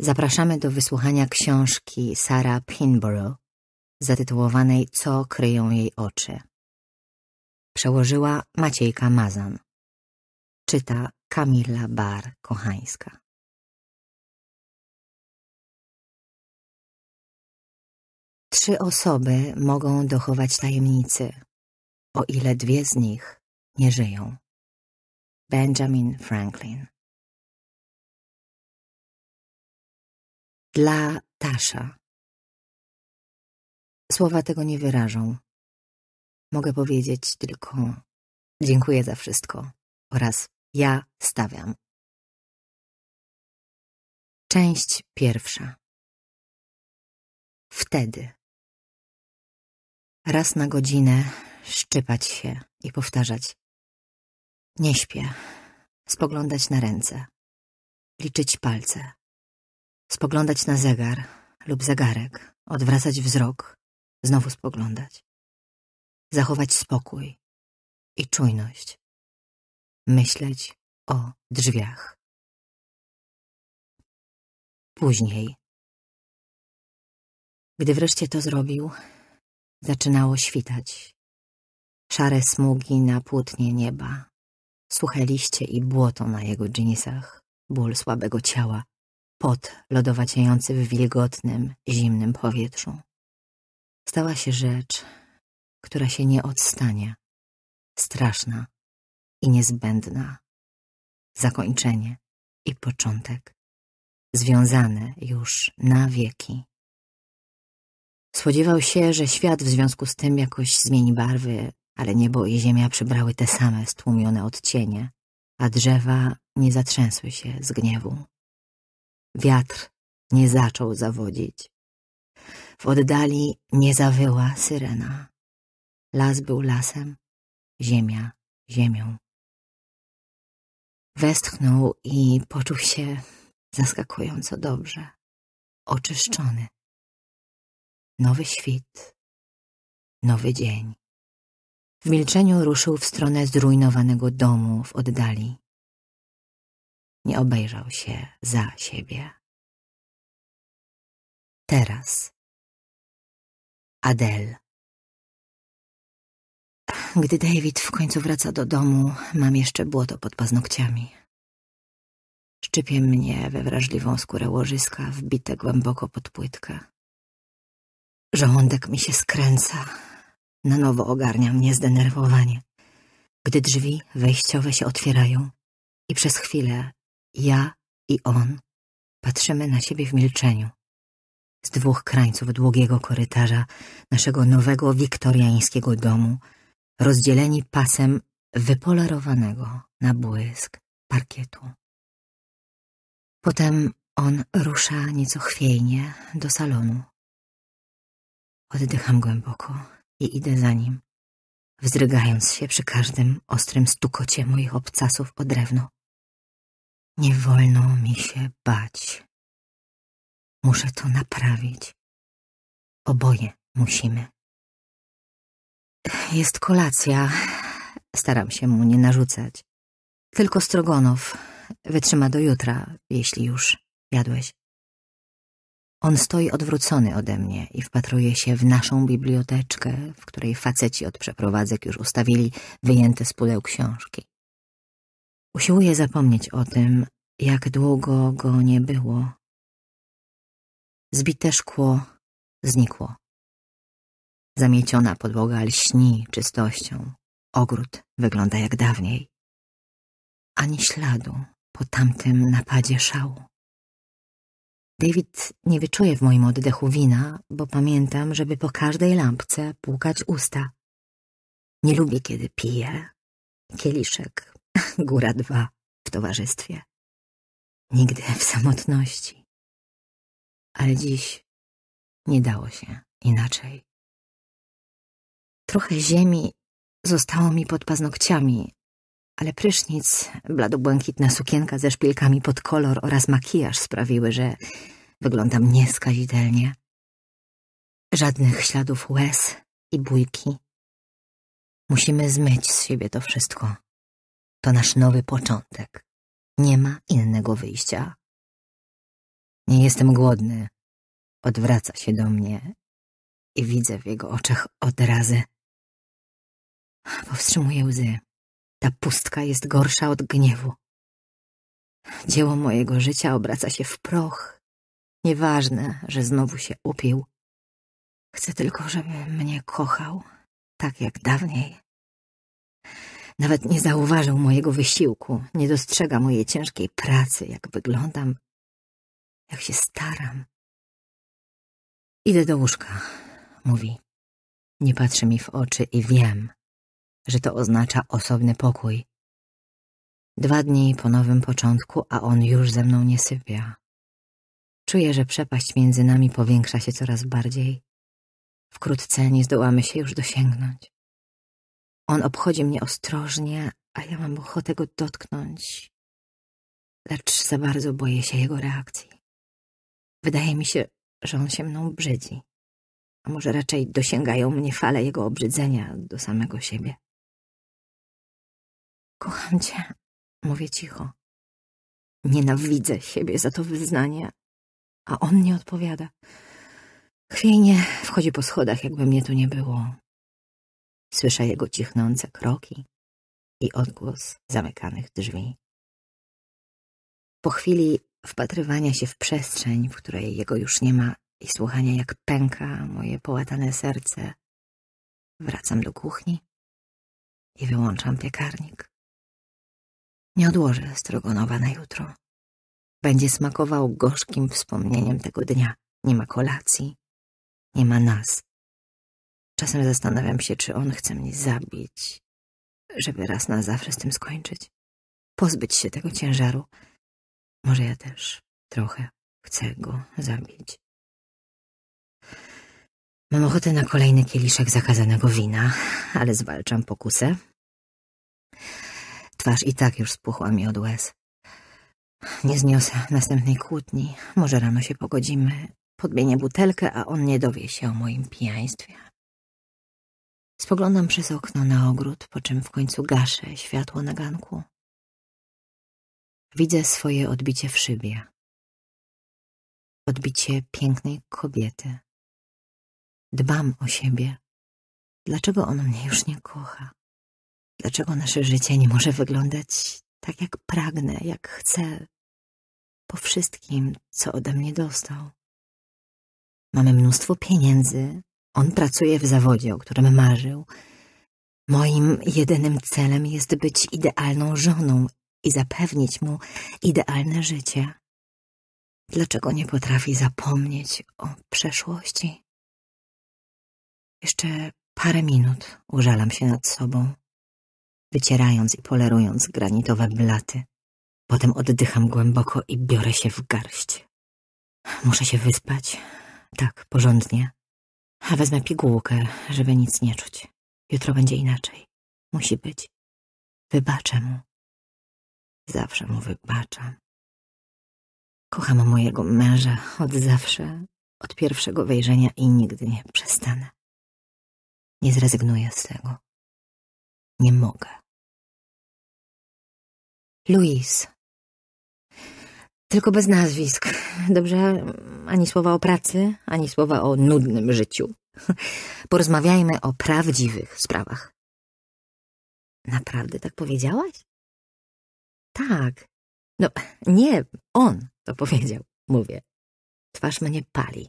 Zapraszamy do wysłuchania książki Sara Pinborough zatytułowanej Co kryją jej oczy. Przełożyła Maciejka Mazan. Czyta Kamila Bar-Kochańska. Trzy osoby mogą dochować tajemnicy, o ile dwie z nich nie żyją. Benjamin Franklin Dla Tasza. Słowa tego nie wyrażą. Mogę powiedzieć tylko dziękuję za wszystko oraz ja stawiam. Część pierwsza. Wtedy. Raz na godzinę szczypać się i powtarzać. Nie śpię. Spoglądać na ręce. Liczyć palce Spoglądać na zegar lub zegarek, odwracać wzrok, znowu spoglądać. Zachować spokój i czujność. Myśleć o drzwiach. Później. Gdy wreszcie to zrobił, zaczynało świtać. Szare smugi na płótnie nieba, suche liście i błoto na jego dżinsach, ból słabego ciała, pot lodowaciejący w wilgotnym, zimnym powietrzu. Stała się rzecz, która się nie odstanie. Straszna i niezbędna. Zakończenie i początek. Związane już na wieki. Spodziewał się, że świat w związku z tym jakoś zmieni barwy, ale niebo i ziemia przybrały te same stłumione odcienie, a drzewa nie zatrzęsły się z gniewu. Wiatr nie zaczął zawodzić. W oddali nie zawyła syrena. Las był lasem, ziemia ziemią. Westchnął i poczuł się zaskakująco dobrze, oczyszczony. Nowy świt, nowy dzień. W milczeniu ruszył w stronę zrujnowanego domu w oddali nie obejrzał się za siebie. Teraz. Adel. Gdy David w końcu wraca do domu, mam jeszcze błoto pod paznokciami. Szczypie mnie we wrażliwą skórę łożyska, wbite głęboko pod płytkę. Żołądek mi się skręca. Na nowo ogarnia mnie zdenerwowanie. Gdy drzwi wejściowe się otwierają i przez chwilę ja i on patrzymy na siebie w milczeniu. Z dwóch krańców długiego korytarza naszego nowego wiktoriańskiego domu, rozdzieleni pasem wypolerowanego na błysk parkietu. Potem on rusza nieco chwiejnie do salonu. Oddycham głęboko i idę za nim, wzrygając się przy każdym ostrym stukocie moich obcasów o drewno. Nie wolno mi się bać. Muszę to naprawić. Oboje musimy. Jest kolacja. Staram się mu nie narzucać. Tylko Strogonow wytrzyma do jutra, jeśli już jadłeś. On stoi odwrócony ode mnie i wpatruje się w naszą biblioteczkę, w której faceci od przeprowadzek już ustawili wyjęte z pudeł książki. Usiłuję zapomnieć o tym, jak długo go nie było. Zbite szkło znikło. Zamieciona podłoga lśni czystością. Ogród wygląda jak dawniej. Ani śladu po tamtym napadzie szału. David nie wyczuje w moim oddechu wina, bo pamiętam, żeby po każdej lampce płukać usta. Nie lubię, kiedy piję. Kieliszek góra dwa w towarzystwie. Nigdy w samotności. Ale dziś nie dało się inaczej. Trochę ziemi zostało mi pod paznokciami, ale prysznic, bladobłękitna sukienka ze szpilkami pod kolor oraz makijaż sprawiły, że wyglądam nieskazitelnie. Żadnych śladów łez i bójki. Musimy zmyć z siebie to wszystko. To nasz nowy początek. Nie ma innego wyjścia. Nie jestem głodny. Odwraca się do mnie i widzę w jego oczach odrazy. Powstrzymuję łzy. Ta pustka jest gorsza od gniewu. Dzieło mojego życia obraca się w proch. Nieważne, że znowu się upił. Chcę tylko, żeby mnie kochał, tak jak dawniej. Nawet nie zauważył mojego wysiłku, nie dostrzega mojej ciężkiej pracy, jak wyglądam, jak się staram. Idę do łóżka, mówi. Nie patrzy mi w oczy i wiem, że to oznacza osobny pokój. Dwa dni po nowym początku, a on już ze mną nie sypia. Czuję, że przepaść między nami powiększa się coraz bardziej. Wkrótce nie zdołamy się już dosięgnąć. On obchodzi mnie ostrożnie, a ja mam ochotę go dotknąć. Lecz za bardzo boję się jego reakcji. Wydaje mi się, że on się mną brzydzi. A może raczej dosięgają mnie fale jego obrzydzenia do samego siebie. Kocham cię, mówię cicho. Nienawidzę siebie za to wyznanie, a on nie odpowiada. Chwiejnie wchodzi po schodach, jakby mnie tu nie było. Słyszę jego cichnące kroki i odgłos zamykanych drzwi. Po chwili wpatrywania się w przestrzeń, w której jego już nie ma i słuchania jak pęka moje połatane serce, wracam do kuchni i wyłączam piekarnik. Nie odłożę strogonowa na jutro. Będzie smakował gorzkim wspomnieniem tego dnia. Nie ma kolacji, nie ma nas, Czasem zastanawiam się, czy on chce mnie zabić, żeby raz na zawsze z tym skończyć. Pozbyć się tego ciężaru. Może ja też trochę chcę go zabić. Mam ochotę na kolejny kieliszek zakazanego wina, ale zwalczam pokusę. Twarz i tak już spuchła mi od łez. Nie zniosę następnej kłótni. Może rano się pogodzimy. Podmienię butelkę, a on nie dowie się o moim pijaństwie. Spoglądam przez okno na ogród, po czym w końcu gaszę światło na ganku. Widzę swoje odbicie w szybie. Odbicie pięknej kobiety. Dbam o siebie. Dlaczego on mnie już nie kocha? Dlaczego nasze życie nie może wyglądać tak, jak pragnę, jak chcę, po wszystkim, co ode mnie dostał? Mamy mnóstwo pieniędzy, on pracuje w zawodzie, o którym marzył. Moim jedynym celem jest być idealną żoną i zapewnić mu idealne życie. Dlaczego nie potrafi zapomnieć o przeszłości? Jeszcze parę minut użalam się nad sobą, wycierając i polerując granitowe blaty. Potem oddycham głęboko i biorę się w garść. Muszę się wyspać. Tak, porządnie. A wezmę pigułkę, żeby nic nie czuć. Jutro będzie inaczej. Musi być. Wybaczę mu. Zawsze mu wybaczam. Kocham mojego męża od zawsze, od pierwszego wejrzenia i nigdy nie przestanę. Nie zrezygnuję z tego. Nie mogę. Louise tylko bez nazwisk. Dobrze? Ani słowa o pracy, ani słowa o nudnym życiu. Porozmawiajmy o prawdziwych sprawach. Naprawdę tak powiedziałaś? Tak. No, nie, on to powiedział, mówię. Twarz mnie pali.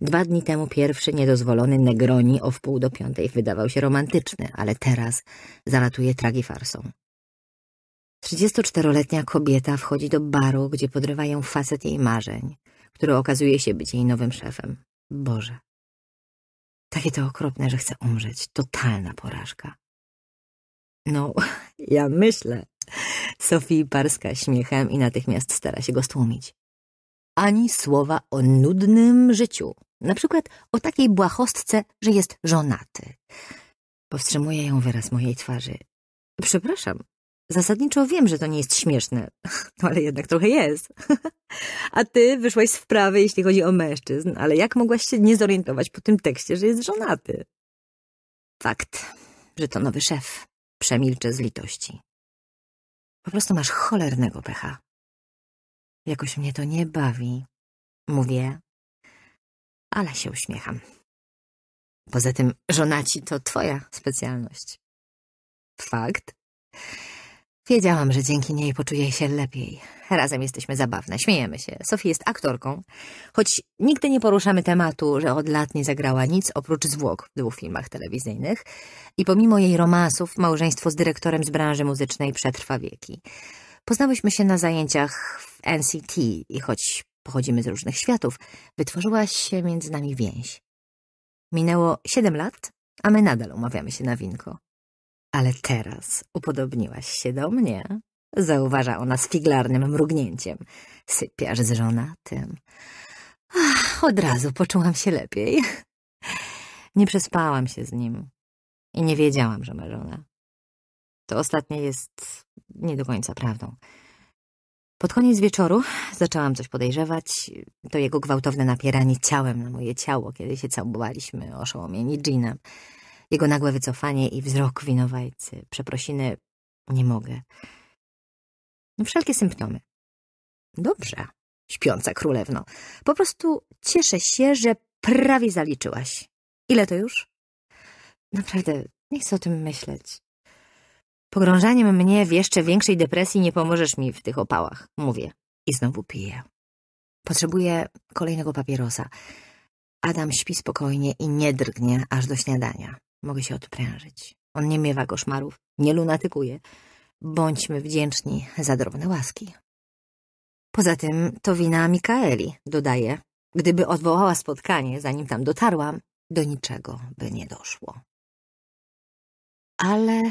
Dwa dni temu pierwszy niedozwolony Negroni o wpół do piątej wydawał się romantyczny, ale teraz zalatuje tragifarsą. 34-letnia kobieta wchodzi do baru, gdzie podrywają facet jej marzeń, który okazuje się być jej nowym szefem. Boże. Takie to okropne, że chce umrzeć. Totalna porażka. No, ja myślę. Sofii parska śmiechem i natychmiast stara się go stłumić. Ani słowa o nudnym życiu. Na przykład o takiej błahostce, że jest żonaty. Powstrzymuje ją wyraz mojej twarzy. Przepraszam, Zasadniczo wiem, że to nie jest śmieszne, no ale jednak trochę jest. A ty wyszłaś z wprawy, jeśli chodzi o mężczyzn, ale jak mogłaś się nie zorientować po tym tekście, że jest żonaty? Fakt, że to nowy szef. Przemilczę z litości. Po prostu masz cholernego pecha. Jakoś mnie to nie bawi, mówię, ale się uśmiecham. Poza tym żonaci to twoja specjalność. Fakt Wiedziałam, że dzięki niej poczuję się lepiej. Razem jesteśmy zabawne, śmiejemy się. Sophie jest aktorką, choć nigdy nie poruszamy tematu, że od lat nie zagrała nic oprócz zwłok w dwóch filmach telewizyjnych i pomimo jej romansów małżeństwo z dyrektorem z branży muzycznej przetrwa wieki. Poznałyśmy się na zajęciach w NCT i choć pochodzimy z różnych światów, wytworzyła się między nami więź. Minęło siedem lat, a my nadal umawiamy się na winko. Ale teraz upodobniłaś się do mnie, zauważa ona z figlarnym mrugnięciem. Sypiasz z żonatym. Ach, od razu poczułam się lepiej. Nie przespałam się z nim i nie wiedziałam, że ma żonę. To ostatnie jest nie do końca prawdą. Pod koniec wieczoru zaczęłam coś podejrzewać. To jego gwałtowne napieranie ciałem na moje ciało, kiedy się całowaliśmy, oszołomieni dżinem. Jego nagłe wycofanie i wzrok winowajcy. Przeprosiny nie mogę. No, wszelkie symptomy. Dobrze, śpiąca królewno. Po prostu cieszę się, że prawie zaliczyłaś. Ile to już? Naprawdę, nie chcę o tym myśleć. Pogrążaniem mnie w jeszcze większej depresji nie pomożesz mi w tych opałach, mówię. I znowu piję. Potrzebuję kolejnego papierosa. Adam śpi spokojnie i nie drgnie aż do śniadania. Mogę się odprężyć. On nie miewa koszmarów, nie lunatykuje. Bądźmy wdzięczni za drobne łaski. Poza tym to wina Mikaeli, dodaje. Gdyby odwołała spotkanie, zanim tam dotarłam, do niczego by nie doszło. Ale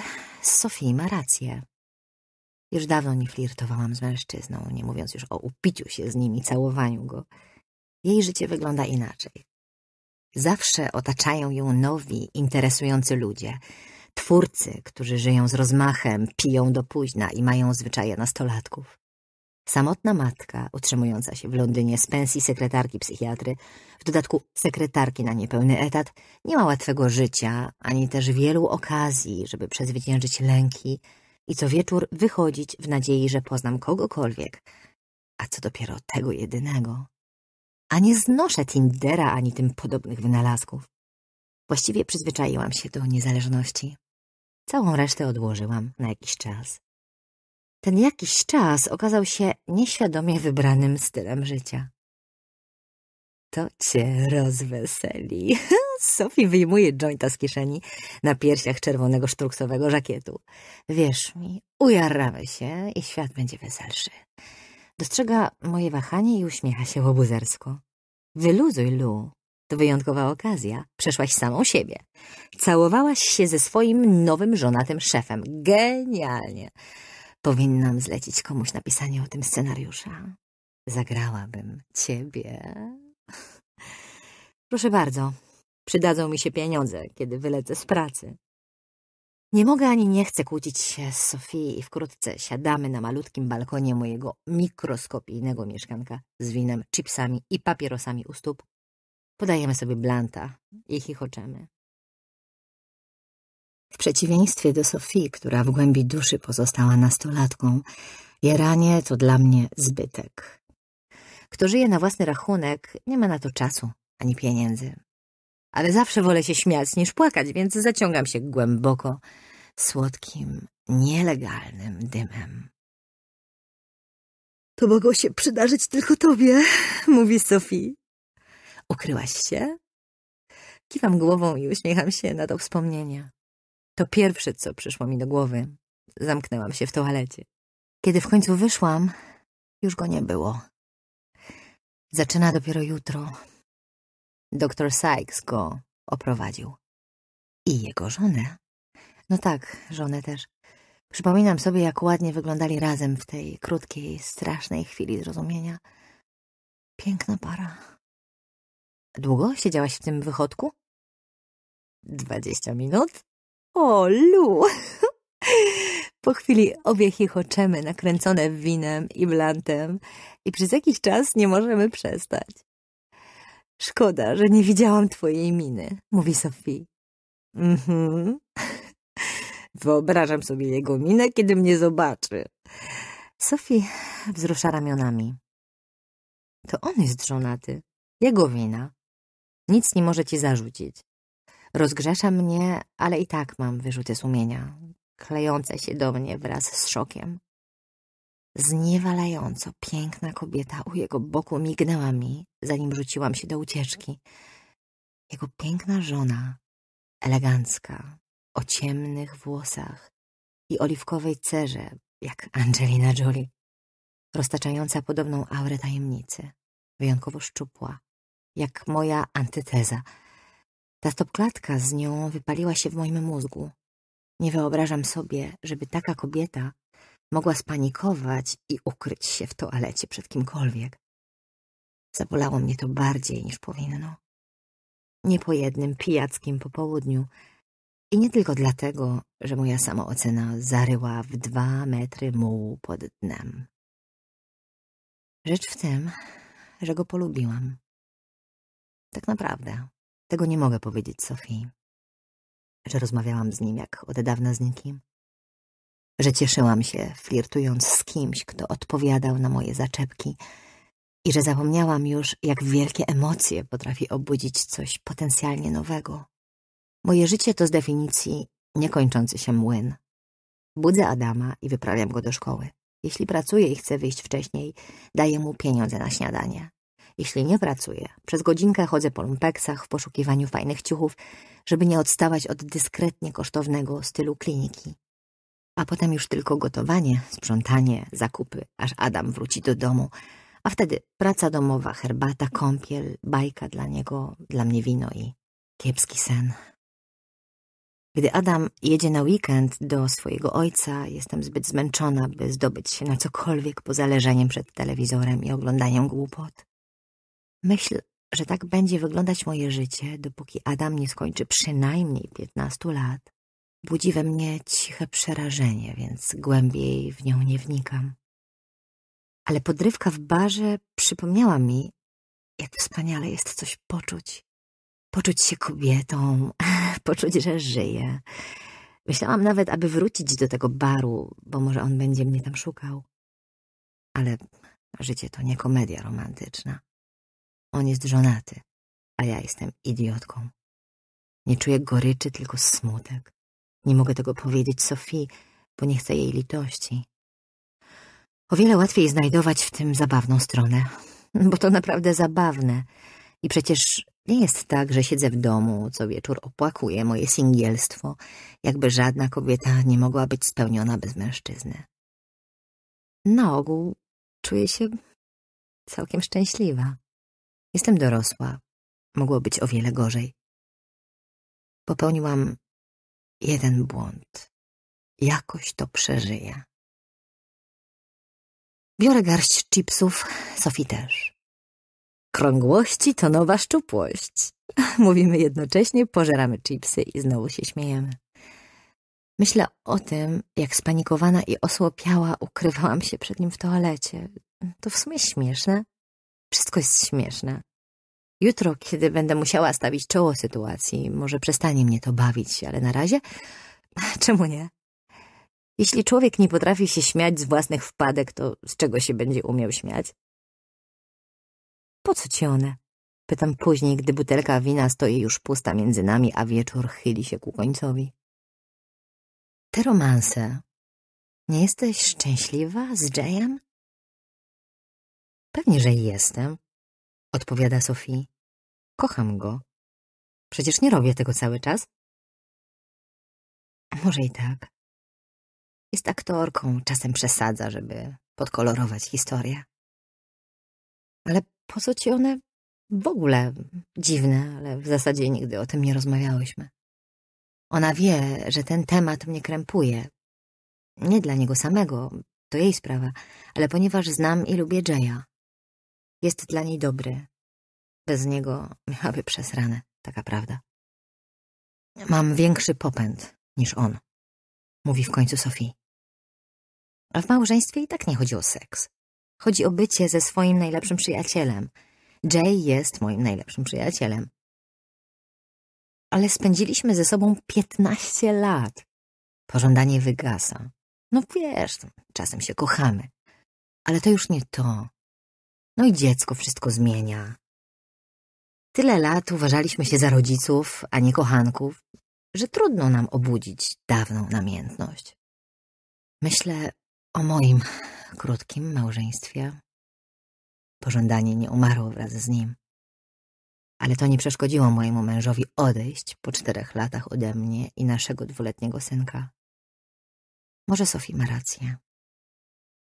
Sofii ma rację. Już dawno nie flirtowałam z mężczyzną, nie mówiąc już o upiciu się z nim i całowaniu go. Jej życie wygląda inaczej. Zawsze otaczają ją nowi, interesujący ludzie, twórcy, którzy żyją z rozmachem, piją do późna i mają zwyczaje nastolatków. Samotna matka, utrzymująca się w Londynie z pensji sekretarki psychiatry, w dodatku sekretarki na niepełny etat, nie ma łatwego życia, ani też wielu okazji, żeby przezwyciężyć lęki i co wieczór wychodzić w nadziei, że poznam kogokolwiek, a co dopiero tego jedynego a nie znoszę Tindera ani tym podobnych wynalazków. Właściwie przyzwyczaiłam się do niezależności. Całą resztę odłożyłam na jakiś czas. Ten jakiś czas okazał się nieświadomie wybranym stylem życia. To cię rozweseli. Sophie wyjmuje jointa z kieszeni na piersiach czerwonego sztruksowego żakietu. Wierz mi, ujaramy się i świat będzie weselszy. Dostrzega moje wahanie i uśmiecha się łobuzersko. Wyluzuj, Lu. To wyjątkowa okazja. Przeszłaś samą siebie. Całowałaś się ze swoim nowym żonatym szefem. Genialnie. Powinnam zlecić komuś napisanie o tym scenariusza. Zagrałabym ciebie. Proszę bardzo, przydadzą mi się pieniądze, kiedy wylecę z pracy. Nie mogę ani nie chcę kłócić się z Sofii i wkrótce siadamy na malutkim balkonie mojego mikroskopijnego mieszkanka z winem, chipsami i papierosami u stóp. Podajemy sobie blanta i chichoczemy. W przeciwieństwie do Sofii, która w głębi duszy pozostała nastolatką, jaranie to dla mnie zbytek. Kto żyje na własny rachunek, nie ma na to czasu ani pieniędzy ale zawsze wolę się śmiać niż płakać, więc zaciągam się głęboko słodkim, nielegalnym dymem. To mogło się przydarzyć tylko tobie, mówi Sophie. Ukryłaś się? Kiwam głową i uśmiecham się na to wspomnienie. To pierwsze, co przyszło mi do głowy. Zamknęłam się w toalecie. Kiedy w końcu wyszłam, już go nie było. Zaczyna dopiero jutro. Doktor Sykes go oprowadził. I jego żonę. No tak, żonę też. Przypominam sobie, jak ładnie wyglądali razem w tej krótkiej, strasznej chwili zrozumienia. Piękna para. Długo siedziałaś w tym wychodku? Dwadzieścia minut? O, lu! Po chwili obie chichoczemy, nakręcone winem i blantem i przez jakiś czas nie możemy przestać. Szkoda, że nie widziałam twojej miny, mówi Sophie. Mhm. Wyobrażam sobie jego minę, kiedy mnie zobaczy. Sophie wzrusza ramionami. To on jest żonaty. Jego wina. Nic nie może ci zarzucić. Rozgrzesza mnie, ale i tak mam wyrzuty sumienia, klejące się do mnie wraz z szokiem. Zniewalająco piękna kobieta u jego boku mignęła mi, zanim rzuciłam się do ucieczki. Jego piękna żona, elegancka, o ciemnych włosach i oliwkowej cerze, jak Angelina Jolie, roztaczająca podobną aurę tajemnicy, wyjątkowo szczupła, jak moja antyteza. Ta stopklatka z nią wypaliła się w moim mózgu. Nie wyobrażam sobie, żeby taka kobieta Mogła spanikować i ukryć się w toalecie przed kimkolwiek. Zabolało mnie to bardziej niż powinno. Nie po jednym pijackim popołudniu i nie tylko dlatego, że moja samoocena zaryła w dwa metry mułu pod dnem. Rzecz w tym, że go polubiłam. Tak naprawdę, tego nie mogę powiedzieć Sofii. Że rozmawiałam z nim jak od dawna z nikim że cieszyłam się, flirtując z kimś, kto odpowiadał na moje zaczepki i że zapomniałam już, jak wielkie emocje potrafi obudzić coś potencjalnie nowego. Moje życie to z definicji niekończący się młyn. Budzę Adama i wyprawiam go do szkoły. Jeśli pracuje i chce wyjść wcześniej, daję mu pieniądze na śniadanie. Jeśli nie pracuje, przez godzinkę chodzę po lumpeksach w poszukiwaniu fajnych ciuchów, żeby nie odstawać od dyskretnie kosztownego stylu kliniki a potem już tylko gotowanie, sprzątanie, zakupy, aż Adam wróci do domu. A wtedy praca domowa, herbata, kąpiel, bajka dla niego, dla mnie wino i kiepski sen. Gdy Adam jedzie na weekend do swojego ojca, jestem zbyt zmęczona, by zdobyć się na cokolwiek poza leżeniem przed telewizorem i oglądaniem głupot. Myśl, że tak będzie wyglądać moje życie, dopóki Adam nie skończy przynajmniej piętnastu lat, Budzi we mnie ciche przerażenie, więc głębiej w nią nie wnikam. Ale podrywka w barze przypomniała mi, jak wspaniale jest coś poczuć. Poczuć się kobietą, poczuć, że żyję. Myślałam nawet, aby wrócić do tego baru, bo może on będzie mnie tam szukał. Ale życie to nie komedia romantyczna. On jest żonaty, a ja jestem idiotką. Nie czuję goryczy, tylko smutek. Nie mogę tego powiedzieć Sofii, bo nie chcę jej litości. O wiele łatwiej znajdować w tym zabawną stronę, bo to naprawdę zabawne. I przecież nie jest tak, że siedzę w domu, co wieczór opłakuję moje singielstwo, jakby żadna kobieta nie mogła być spełniona bez mężczyzny. Na ogół czuję się całkiem szczęśliwa. Jestem dorosła. Mogło być o wiele gorzej. Popełniłam Jeden błąd. Jakoś to przeżyję. Biorę garść chipsów, Sofii też. Krągłości to nowa szczupłość. Mówimy jednocześnie, pożeramy chipsy i znowu się śmiejemy. Myślę o tym, jak spanikowana i osłopiała ukrywałam się przed nim w toalecie. To w sumie śmieszne. Wszystko jest śmieszne. Jutro, kiedy będę musiała stawić czoło sytuacji, może przestanie mnie to bawić, ale na razie... Czemu nie? Jeśli człowiek nie potrafi się śmiać z własnych wpadek, to z czego się będzie umiał śmiać? Po co ci one? Pytam później, gdy butelka wina stoi już pusta między nami, a wieczór chyli się ku końcowi. Te romanse. Nie jesteś szczęśliwa z Jayem? Pewnie, że jestem odpowiada Sophie. Kocham go. Przecież nie robię tego cały czas. Może i tak. Jest aktorką, czasem przesadza, żeby podkolorować historię. Ale po co ci one w ogóle? Dziwne, ale w zasadzie nigdy o tym nie rozmawiałyśmy. Ona wie, że ten temat mnie krępuje. Nie dla niego samego, to jej sprawa, ale ponieważ znam i lubię Jaya. Jest dla niej dobry. Bez niego miałaby przesrane, taka prawda. Mam większy popęd niż on, mówi w końcu Sofii. A w małżeństwie i tak nie chodzi o seks. Chodzi o bycie ze swoim najlepszym przyjacielem. Jay jest moim najlepszym przyjacielem. Ale spędziliśmy ze sobą piętnaście lat. Pożądanie wygasa. No wiesz, czasem się kochamy. Ale to już nie to, no i dziecko wszystko zmienia. Tyle lat uważaliśmy się za rodziców, a nie kochanków, że trudno nam obudzić dawną namiętność. Myślę o moim krótkim małżeństwie. Pożądanie nie umarło wraz z nim. Ale to nie przeszkodziło mojemu mężowi odejść po czterech latach ode mnie i naszego dwuletniego synka. Może Sofii ma rację.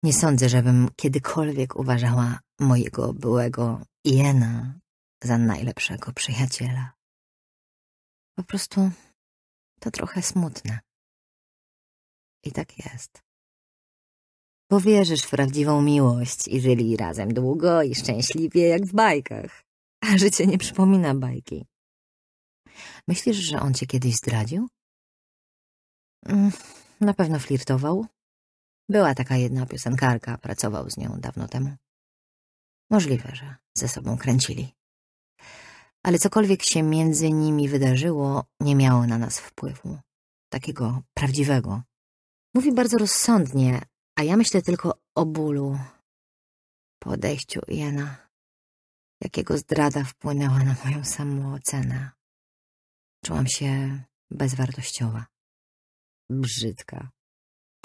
Nie sądzę, żebym kiedykolwiek uważała mojego byłego Jena za najlepszego przyjaciela. Po prostu to trochę smutne. I tak jest. Powierzysz w prawdziwą miłość i żyli razem długo i szczęśliwie jak w bajkach. A życie nie przypomina bajki. Myślisz, że on cię kiedyś zdradził? Mm, na pewno flirtował, była taka jedna piosenkarka, pracował z nią dawno temu. Możliwe, że ze sobą kręcili. Ale cokolwiek się między nimi wydarzyło, nie miało na nas wpływu. Takiego prawdziwego. Mówi bardzo rozsądnie, a ja myślę tylko o bólu. Po odejściu Jena, jakiego zdrada wpłynęła na moją samoocenę. Czułam się bezwartościowa. Brzydka.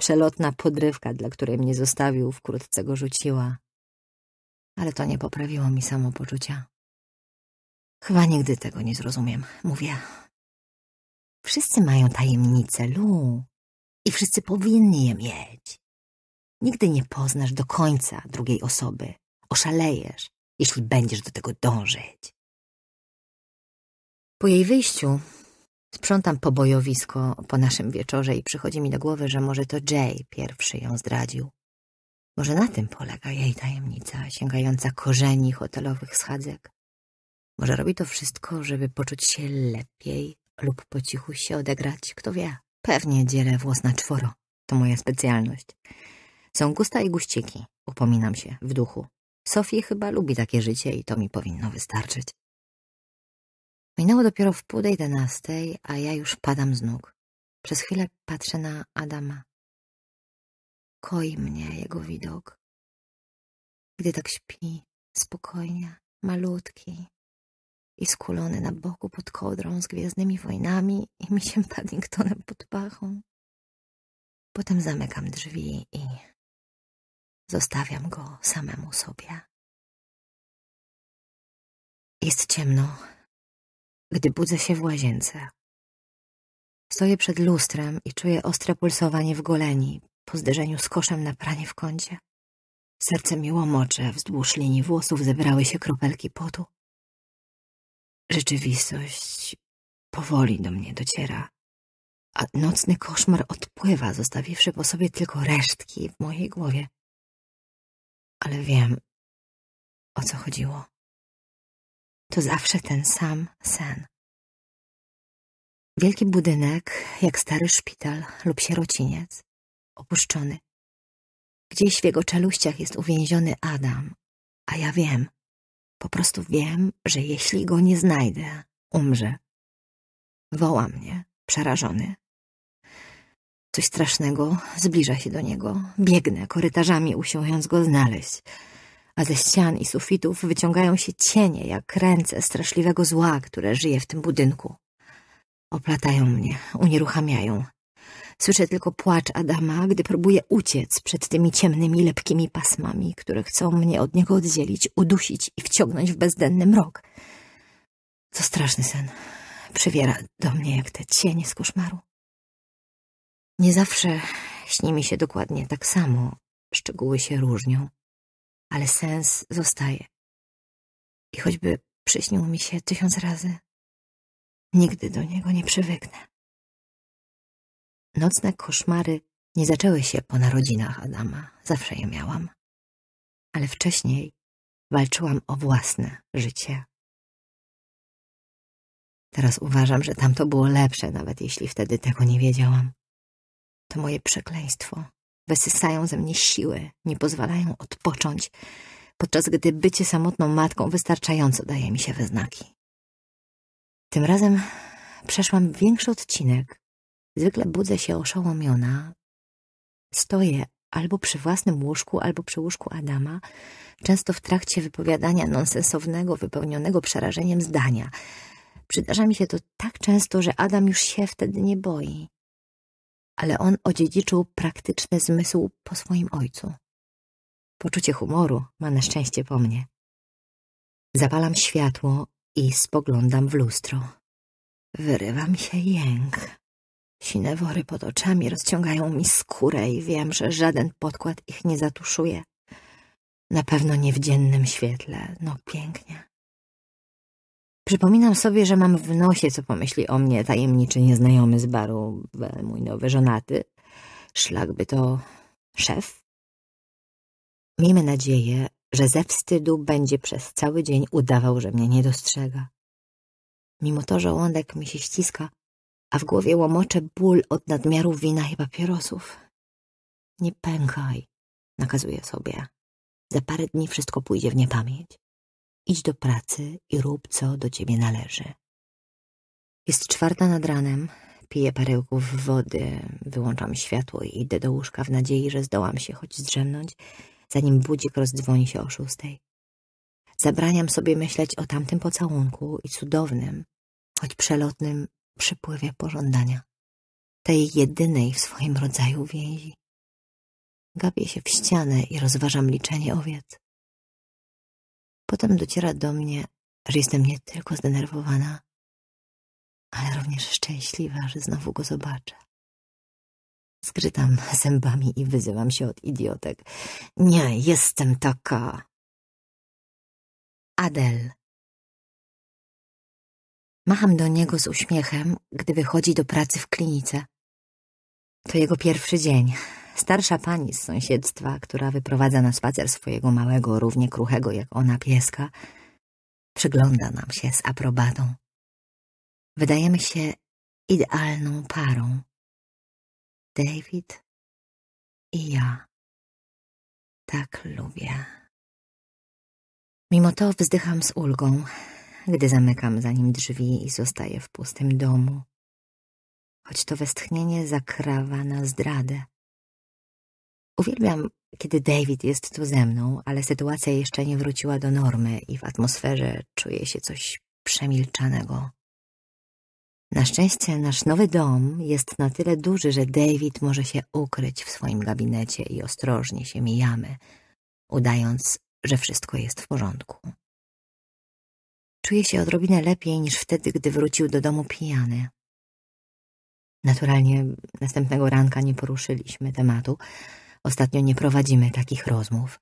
Przelotna podrywka, dla której mnie zostawił, wkrótce go rzuciła. Ale to nie poprawiło mi samopoczucia. Chyba nigdy tego nie zrozumiem, mówię. Wszyscy mają tajemnice, Lu. I wszyscy powinni je mieć. Nigdy nie poznasz do końca drugiej osoby. Oszalejesz, jeśli będziesz do tego dążyć. Po jej wyjściu Sprzątam pobojowisko po naszym wieczorze i przychodzi mi do głowy, że może to Jay pierwszy ją zdradził. Może na tym polega jej tajemnica, sięgająca korzeni hotelowych schadzek. Może robi to wszystko, żeby poczuć się lepiej lub po cichu się odegrać, kto wie. Pewnie dzielę włos na czworo. To moja specjalność. Są gusta i guściki, upominam się w duchu. Sofie chyba lubi takie życie i to mi powinno wystarczyć. Minęło dopiero w pół jedenastej, a ja już padam z nóg. Przez chwilę patrzę na Adama. Koi mnie jego widok. Gdy tak śpi, spokojnie, malutki i skulony na boku pod kołdrą z Gwiezdnymi Wojnami i misiem Paddingtonem pod pachą. Potem zamykam drzwi i zostawiam go samemu sobie. Jest ciemno gdy budzę się w łazience. Stoję przed lustrem i czuję ostre pulsowanie w goleni po zderzeniu z koszem na pranie w kącie. Serce mi łomocze, wzdłuż linii włosów zebrały się kropelki potu. Rzeczywistość powoli do mnie dociera, a nocny koszmar odpływa, zostawiwszy po sobie tylko resztki w mojej głowie. Ale wiem, o co chodziło to zawsze ten sam sen. Wielki budynek, jak stary szpital lub sierociniec, opuszczony. Gdzieś w jego czeluściach jest uwięziony Adam, a ja wiem, po prostu wiem, że jeśli go nie znajdę, umrze. Woła mnie, przerażony. Coś strasznego zbliża się do niego. Biegnę korytarzami, usiłując go znaleźć a ze ścian i sufitów wyciągają się cienie jak ręce straszliwego zła, które żyje w tym budynku. Oplatają mnie, unieruchamiają. Słyszę tylko płacz Adama, gdy próbuje uciec przed tymi ciemnymi, lepkimi pasmami, które chcą mnie od niego oddzielić, udusić i wciągnąć w bezdenny mrok. Co straszny sen. Przywiera do mnie jak te cienie z koszmaru. Nie zawsze śni mi się dokładnie tak samo. Szczegóły się różnią ale sens zostaje. I choćby przyśnił mi się tysiąc razy, nigdy do niego nie przywyknę. Nocne koszmary nie zaczęły się po narodzinach Adama, zawsze je miałam. Ale wcześniej walczyłam o własne życie. Teraz uważam, że tamto było lepsze, nawet jeśli wtedy tego nie wiedziałam. To moje przekleństwo Wysysają ze mnie siły, nie pozwalają odpocząć, podczas gdy bycie samotną matką wystarczająco daje mi się we znaki. Tym razem przeszłam większy odcinek. Zwykle budzę się oszołomiona. Stoję albo przy własnym łóżku, albo przy łóżku Adama, często w trakcie wypowiadania nonsensownego, wypełnionego przerażeniem zdania. Przydarza mi się to tak często, że Adam już się wtedy nie boi ale on odziedziczył praktyczny zmysł po swoim ojcu. Poczucie humoru ma na szczęście po mnie. Zapalam światło i spoglądam w lustro. Wyrywa mi się jęk. wory pod oczami rozciągają mi skórę i wiem, że żaden podkład ich nie zatuszuje. Na pewno nie w dziennym świetle, no pięknie. Przypominam sobie, że mam w nosie, co pomyśli o mnie tajemniczy nieznajomy z baru, mój nowy żonaty. Szlakby to szef. Miejmy nadzieję, że ze wstydu będzie przez cały dzień udawał, że mnie nie dostrzega. Mimo to, że łądek mi się ściska, a w głowie łomocze ból od nadmiaru wina i papierosów. Nie pękaj, nakazuje sobie. Za parę dni wszystko pójdzie w niepamięć. Idź do pracy i rób, co do ciebie należy. Jest czwarta nad ranem, piję paryłków wody, wyłączam światło i idę do łóżka w nadziei, że zdołam się choć zdrzemnąć, zanim budzik rozdzwoni się o szóstej. Zabraniam sobie myśleć o tamtym pocałunku i cudownym, choć przelotnym przypływie pożądania, tej jedynej w swoim rodzaju więzi. Gapię się w ścianę i rozważam liczenie owiec. Potem dociera do mnie, że jestem nie tylko zdenerwowana, ale również szczęśliwa, że znowu go zobaczę. Skrytam zębami i wyzywam się od idiotek. Nie, jestem taka. Adel. Macham do niego z uśmiechem, gdy wychodzi do pracy w klinice. To jego pierwszy dzień. Starsza pani z sąsiedztwa, która wyprowadza na spacer swojego małego, równie kruchego jak ona pieska, przygląda nam się z aprobatą. Wydajemy się idealną parą. David i ja. Tak lubię. Mimo to wzdycham z ulgą, gdy zamykam za nim drzwi i zostaję w pustym domu. Choć to westchnienie zakrawa na zdradę. Uwielbiam, kiedy David jest tu ze mną, ale sytuacja jeszcze nie wróciła do normy i w atmosferze czuje się coś przemilczanego. Na szczęście nasz nowy dom jest na tyle duży, że David może się ukryć w swoim gabinecie i ostrożnie się mijamy, udając, że wszystko jest w porządku. Czuję się odrobinę lepiej niż wtedy, gdy wrócił do domu pijany. Naturalnie następnego ranka nie poruszyliśmy tematu, Ostatnio nie prowadzimy takich rozmów.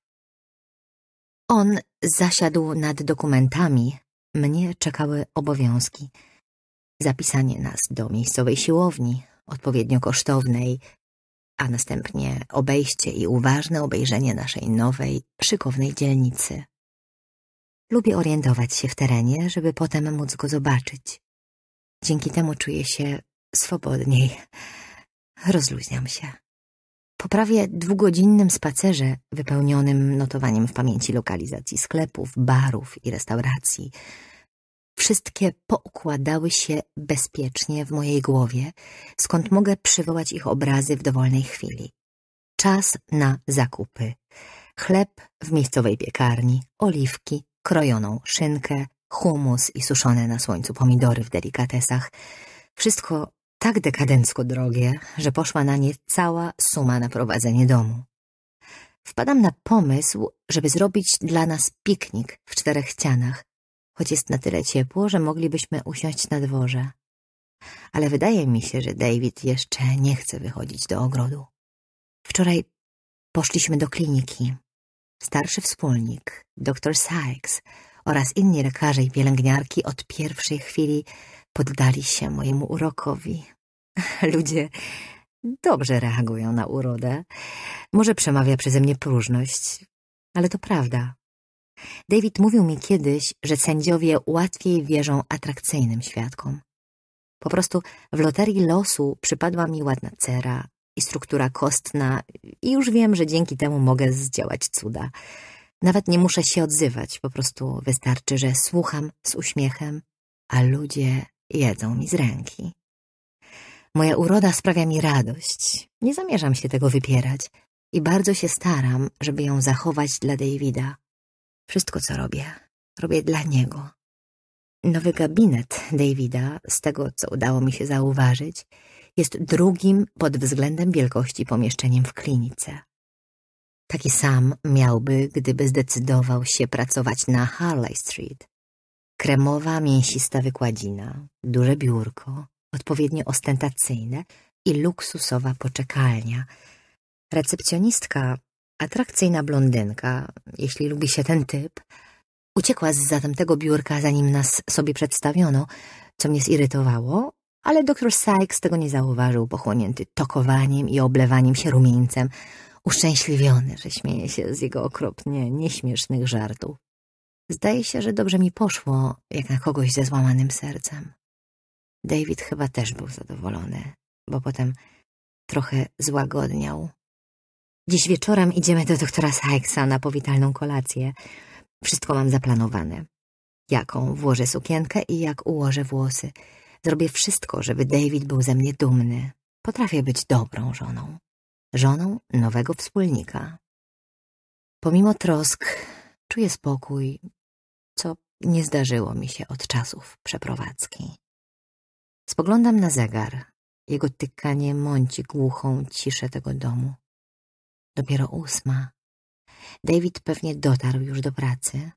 On zasiadł nad dokumentami. Mnie czekały obowiązki. Zapisanie nas do miejscowej siłowni, odpowiednio kosztownej, a następnie obejście i uważne obejrzenie naszej nowej, szykownej dzielnicy. Lubię orientować się w terenie, żeby potem móc go zobaczyć. Dzięki temu czuję się swobodniej. Rozluźniam się. Po prawie dwugodzinnym spacerze, wypełnionym notowaniem w pamięci lokalizacji sklepów, barów i restauracji, wszystkie poukładały się bezpiecznie w mojej głowie, skąd mogę przywołać ich obrazy w dowolnej chwili. Czas na zakupy. Chleb w miejscowej piekarni, oliwki, krojoną szynkę, humus i suszone na słońcu pomidory w delikatesach. Wszystko tak dekadencko drogie, że poszła na nie cała suma na prowadzenie domu. Wpadam na pomysł, żeby zrobić dla nas piknik w czterech ścianach, choć jest na tyle ciepło, że moglibyśmy usiąść na dworze. Ale wydaje mi się, że David jeszcze nie chce wychodzić do ogrodu. Wczoraj poszliśmy do kliniki. Starszy wspólnik, dr Sykes oraz inni lekarze i pielęgniarki od pierwszej chwili poddali się mojemu urokowi. Ludzie dobrze reagują na urodę. Może przemawia przeze mnie próżność, ale to prawda. David mówił mi kiedyś, że sędziowie łatwiej wierzą atrakcyjnym świadkom. Po prostu w loterii losu przypadła mi ładna cera i struktura kostna i już wiem, że dzięki temu mogę zdziałać cuda. Nawet nie muszę się odzywać, po prostu wystarczy, że słucham z uśmiechem, a ludzie jedzą mi z ręki. Moja uroda sprawia mi radość. Nie zamierzam się tego wypierać i bardzo się staram, żeby ją zachować dla Davida. Wszystko, co robię, robię dla niego. Nowy gabinet Davida, z tego co udało mi się zauważyć, jest drugim pod względem wielkości pomieszczeniem w klinice. Taki sam miałby, gdyby zdecydował się pracować na Harley Street. Kremowa, mięsista wykładzina, duże biurko, odpowiednio ostentacyjne i luksusowa poczekalnia. Recepcjonistka, atrakcyjna blondynka, jeśli lubi się ten typ, uciekła z tego biurka, zanim nas sobie przedstawiono, co mnie zirytowało, ale doktor Sykes tego nie zauważył, pochłonięty tokowaniem i oblewaniem się rumieńcem, uszczęśliwiony, że śmieje się z jego okropnie nieśmiesznych żartów. Zdaje się, że dobrze mi poszło, jak na kogoś ze złamanym sercem. David chyba też był zadowolony, bo potem trochę złagodniał. Dziś wieczorem idziemy do doktora Sykesa na powitalną kolację. Wszystko mam zaplanowane. Jaką włożę sukienkę i jak ułożę włosy. Zrobię wszystko, żeby David był ze mnie dumny. Potrafię być dobrą żoną. Żoną nowego wspólnika. Pomimo trosk czuję spokój co nie zdarzyło mi się od czasów przeprowadzki. Spoglądam na zegar. Jego tykanie mąci głuchą ciszę tego domu. Dopiero ósma. David pewnie dotarł już do pracy.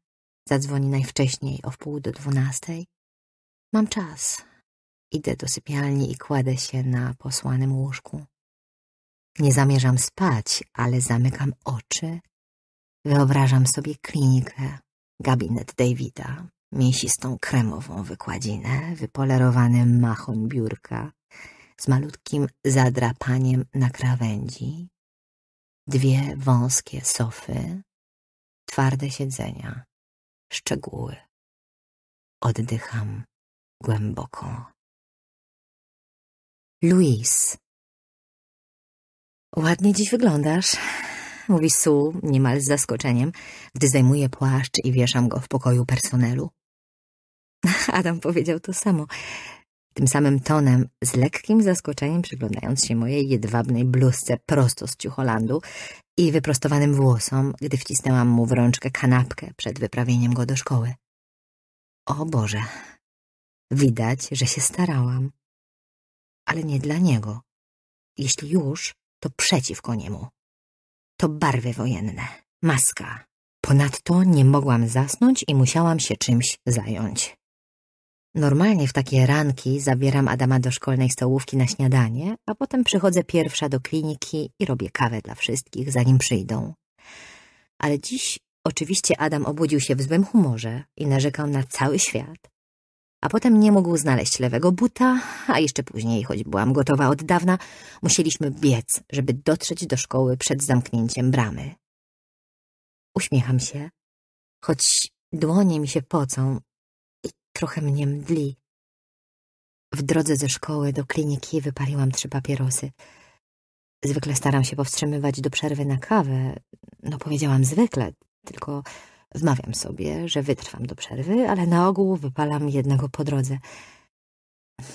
Zadzwoni najwcześniej o wpół do dwunastej. Mam czas. Idę do sypialni i kładę się na posłanym łóżku. Nie zamierzam spać, ale zamykam oczy. Wyobrażam sobie klinikę, gabinet Davida, mięsistą kremową wykładzinę, wypolerowany machoń biurka z malutkim zadrapaniem na krawędzi, dwie wąskie sofy, twarde siedzenia, szczegóły. Oddycham głęboko. Luis. Ładnie dziś wyglądasz mówi su niemal z zaskoczeniem, gdy zajmuję płaszcz i wieszam go w pokoju personelu. Adam powiedział to samo, tym samym tonem, z lekkim zaskoczeniem przyglądając się mojej jedwabnej bluzce prosto z ciucholandu i wyprostowanym włosom, gdy wcisnęłam mu w rączkę kanapkę przed wyprawieniem go do szkoły. O Boże, widać, że się starałam. Ale nie dla niego. Jeśli już, to przeciwko niemu to barwy wojenne, maska. Ponadto nie mogłam zasnąć i musiałam się czymś zająć. Normalnie w takie ranki zabieram Adama do szkolnej stołówki na śniadanie, a potem przychodzę pierwsza do kliniki i robię kawę dla wszystkich, zanim przyjdą. Ale dziś oczywiście Adam obudził się w złym humorze i narzekał na cały świat, a potem nie mógł znaleźć lewego buta, a jeszcze później, choć byłam gotowa od dawna, musieliśmy biec, żeby dotrzeć do szkoły przed zamknięciem bramy. Uśmiecham się, choć dłonie mi się pocą i trochę mnie mdli. W drodze ze szkoły do kliniki wypaliłam trzy papierosy. Zwykle staram się powstrzymywać do przerwy na kawę. No powiedziałam zwykle, tylko Wmawiam sobie, że wytrwam do przerwy, ale na ogół wypalam jednego po drodze.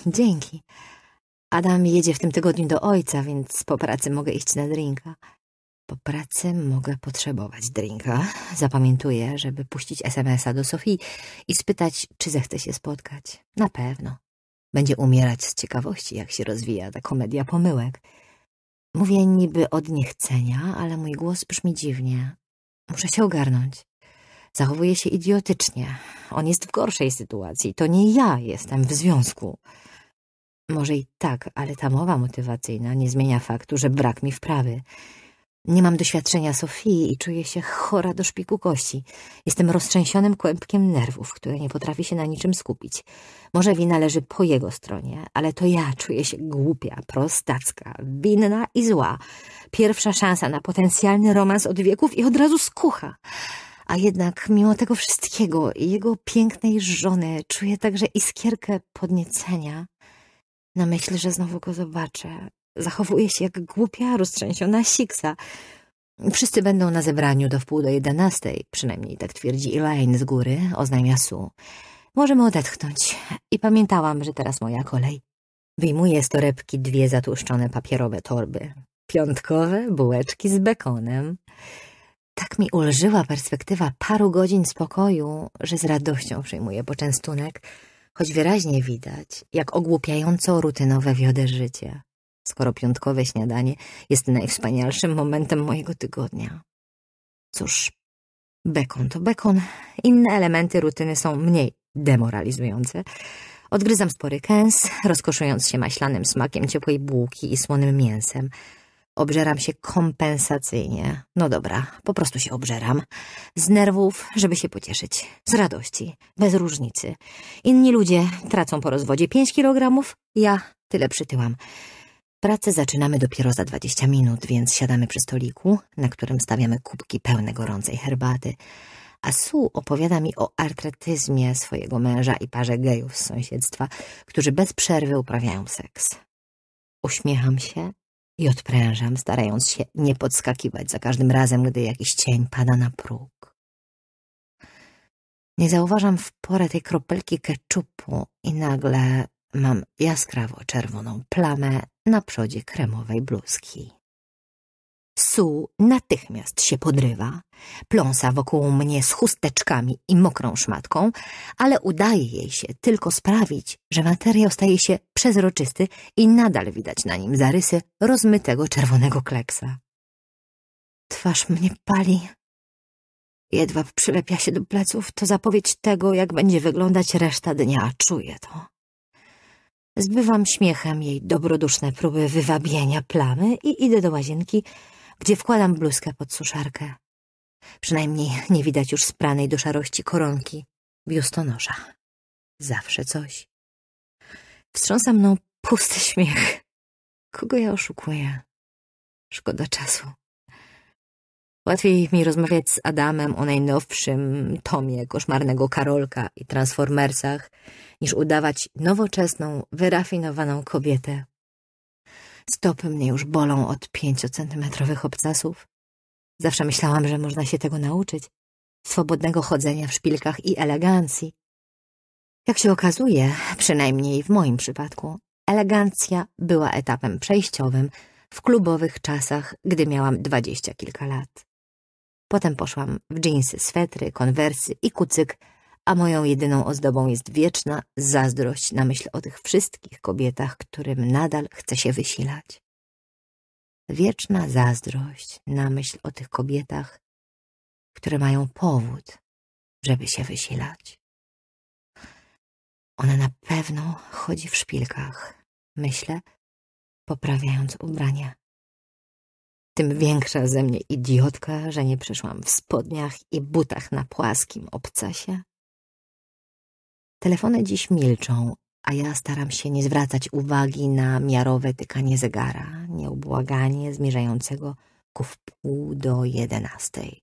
Dzięki. Adam jedzie w tym tygodniu do ojca, więc po pracy mogę iść na drinka. Po pracy mogę potrzebować drinka. Zapamiętuję, żeby puścić SMS-a do Sofii i spytać, czy zechce się spotkać. Na pewno. Będzie umierać z ciekawości, jak się rozwija ta komedia pomyłek. Mówię niby od niechcenia, ale mój głos brzmi dziwnie. Muszę się ogarnąć. Zachowuje się idiotycznie. On jest w gorszej sytuacji. To nie ja jestem w związku. Może i tak, ale ta mowa motywacyjna nie zmienia faktu, że brak mi wprawy. Nie mam doświadczenia Sofii i czuję się chora do szpiku kości. Jestem roztrzęsionym kłębkiem nerwów, które nie potrafi się na niczym skupić. Może wina leży po jego stronie, ale to ja czuję się głupia, prostacka, winna i zła. Pierwsza szansa na potencjalny romans od wieków i od razu skucha. A jednak mimo tego wszystkiego i jego pięknej żony czuję także iskierkę podniecenia na myśl, że znowu go zobaczę. Zachowuje się jak głupia, roztrzęsiona siksa. Wszyscy będą na zebraniu do wpół do jedenastej, przynajmniej tak twierdzi Elaine z góry, oznajmia Su. Możemy odetchnąć. I pamiętałam, że teraz moja kolej. Wyjmuję z torebki dwie zatłuszczone papierowe torby. Piątkowe bułeczki z bekonem. Tak mi ulżyła perspektywa paru godzin spokoju, że z radością przyjmuję poczęstunek, choć wyraźnie widać, jak ogłupiająco rutynowe wiodę życie, skoro piątkowe śniadanie jest najwspanialszym momentem mojego tygodnia. Cóż, bekon to bekon, inne elementy rutyny są mniej demoralizujące. Odgryzam spory kęs, rozkoszując się maślanym smakiem ciepłej bułki i słonym mięsem – Obżeram się kompensacyjnie. No dobra, po prostu się obżeram. Z nerwów, żeby się pocieszyć. Z radości. Bez różnicy. Inni ludzie tracą po rozwodzie pięć kilogramów, ja tyle przytyłam. Pracę zaczynamy dopiero za dwadzieścia minut, więc siadamy przy stoliku, na którym stawiamy kubki pełne gorącej herbaty. A Su opowiada mi o artretyzmie swojego męża i parze gejów z sąsiedztwa, którzy bez przerwy uprawiają seks. Uśmiecham się i odprężam, starając się nie podskakiwać za każdym razem, gdy jakiś cień pada na próg. Nie zauważam w porę tej kropelki keczupu i nagle mam jaskrawo czerwoną plamę na przodzie kremowej bluzki. Su natychmiast się podrywa, pląsa wokół mnie z chusteczkami i mokrą szmatką, ale udaje jej się tylko sprawić, że materiał staje się przezroczysty i nadal widać na nim zarysy rozmytego czerwonego kleksa. Twarz mnie pali. Jedwab przylepia się do pleców, to zapowiedź tego, jak będzie wyglądać reszta dnia, czuję to. Zbywam śmiechem jej dobroduszne próby wywabienia plamy i idę do łazienki, gdzie wkładam bluzkę pod suszarkę. Przynajmniej nie widać już spranej do szarości koronki biustonosza. Zawsze coś. Wstrząsa mną pusty śmiech. Kogo ja oszukuję? Szkoda czasu. Łatwiej mi rozmawiać z Adamem o najnowszym tomie koszmarnego Karolka i Transformersach, niż udawać nowoczesną, wyrafinowaną kobietę Stopy mnie już bolą od pięciocentymetrowych obcasów. Zawsze myślałam, że można się tego nauczyć. Swobodnego chodzenia w szpilkach i elegancji. Jak się okazuje, przynajmniej w moim przypadku, elegancja była etapem przejściowym w klubowych czasach, gdy miałam dwadzieścia kilka lat. Potem poszłam w dżinsy, swetry, konwersy i kucyk – a moją jedyną ozdobą jest wieczna zazdrość na myśl o tych wszystkich kobietach, którym nadal chce się wysilać. Wieczna zazdrość na myśl o tych kobietach, które mają powód, żeby się wysilać. Ona na pewno chodzi w szpilkach, myślę, poprawiając ubrania. Tym większa ze mnie idiotka, że nie przyszłam w spodniach i butach na płaskim obcasie Telefony dziś milczą, a ja staram się nie zwracać uwagi na miarowe tykanie zegara, nieubłaganie zmierzającego ku wpół do jedenastej.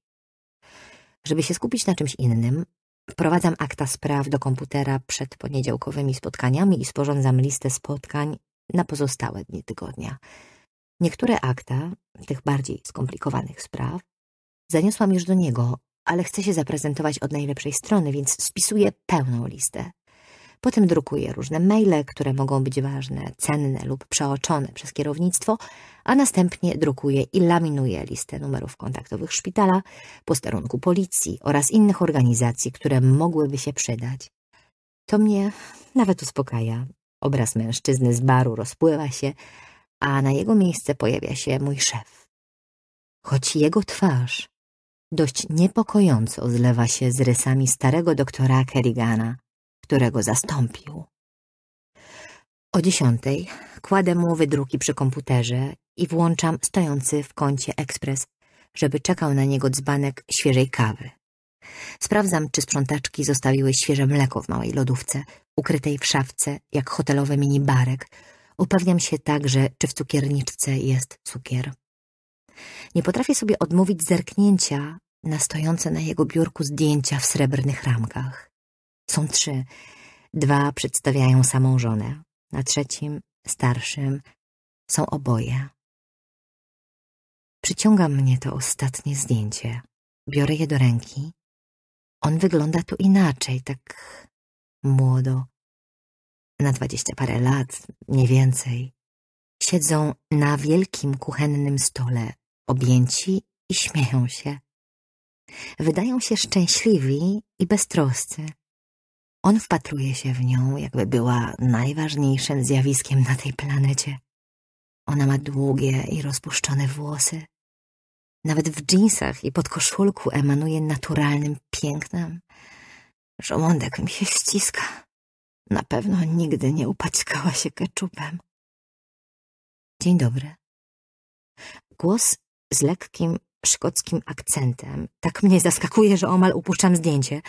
Żeby się skupić na czymś innym, wprowadzam akta spraw do komputera przed poniedziałkowymi spotkaniami i sporządzam listę spotkań na pozostałe dni tygodnia. Niektóre akta, tych bardziej skomplikowanych spraw, zaniosłam już do niego, ale chcę się zaprezentować od najlepszej strony, więc spisuję pełną listę. Potem drukuję różne maile, które mogą być ważne, cenne lub przeoczone przez kierownictwo, a następnie drukuję i laminuję listę numerów kontaktowych szpitala, posterunku policji oraz innych organizacji, które mogłyby się przydać. To mnie nawet uspokaja. Obraz mężczyzny z baru rozpływa się, a na jego miejsce pojawia się mój szef. Choć jego twarz dość niepokojąco zlewa się z rysami starego doktora Kerrigana, którego zastąpił. O dziesiątej kładę mu wydruki przy komputerze i włączam stojący w kącie ekspres, żeby czekał na niego dzbanek świeżej kawy. Sprawdzam, czy sprzątaczki zostawiły świeże mleko w małej lodówce, ukrytej w szafce, jak hotelowy minibarek. Upewniam się także, czy w cukierniczce jest cukier. Nie potrafię sobie odmówić zerknięcia na stojące na jego biurku zdjęcia w srebrnych ramkach. Są trzy. Dwa przedstawiają samą żonę. Na trzecim, starszym, są oboje. Przyciąga mnie to ostatnie zdjęcie. Biorę je do ręki. On wygląda tu inaczej, tak młodo. Na dwadzieścia parę lat, nie więcej. Siedzą na wielkim kuchennym stole, objęci i śmieją się. Wydają się szczęśliwi i beztroscy. On wpatruje się w nią, jakby była najważniejszym zjawiskiem na tej planecie. Ona ma długie i rozpuszczone włosy. Nawet w dżinsach i pod koszulku emanuje naturalnym pięknem. Żołądek mi się ściska. Na pewno nigdy nie upaćkała się keczupem. Dzień dobry. Głos z lekkim szkockim akcentem. Tak mnie zaskakuje, że omal upuszczam zdjęcie.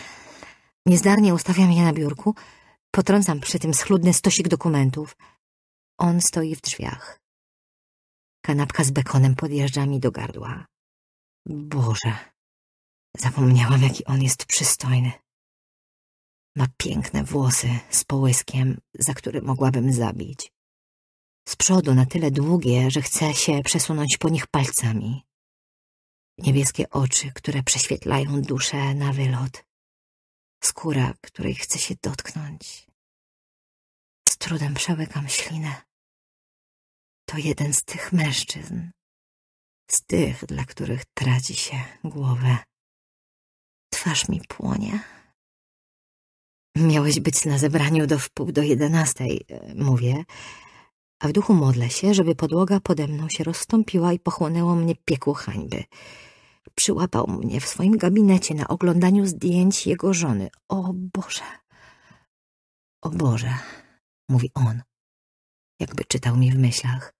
Niezdarnie ustawiam je na biurku, potrącam przy tym schludny stosik dokumentów. On stoi w drzwiach. Kanapka z bekonem podjeżdża mi do gardła. Boże, zapomniałam, jaki on jest przystojny. Ma piękne włosy z połyskiem, za który mogłabym zabić. Z przodu na tyle długie, że chce się przesunąć po nich palcami. Niebieskie oczy, które prześwietlają duszę na wylot. Skóra, której chce się dotknąć. Z trudem przełykam ślinę. To jeden z tych mężczyzn. Z tych, dla których traci się głowę. Twarz mi płonie. Miałeś być na zebraniu do wpół do jedenastej, e, mówię a w duchu modlę się, żeby podłoga pode mną się rozstąpiła i pochłonęło mnie piekło hańby. Przyłapał mnie w swoim gabinecie na oglądaniu zdjęć jego żony. O Boże! O Boże! Mówi on, jakby czytał mi w myślach.